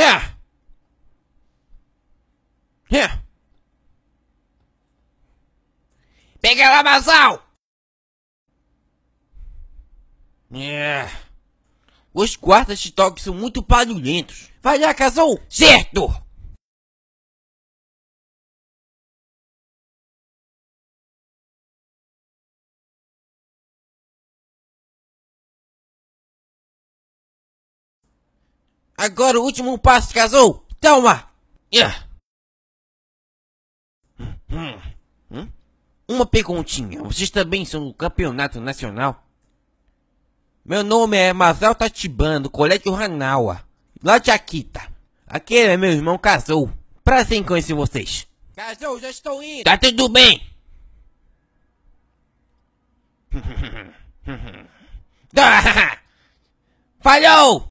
Yeah. Yeah. Peguei o Amazão! Os quartos de toque são muito barulhentos. Vai lá, casou! Certo! Agora o último passo casou! Toma! Yeah. É. Uma perguntinha, vocês também são do campeonato nacional? Meu nome é Mazal Tatiban, do Colégio Hanawa, lá de Akita. Aquele é meu irmão casou. Prazer em conhecer vocês. Casou, já estou indo. Tá tudo bem. Falhou!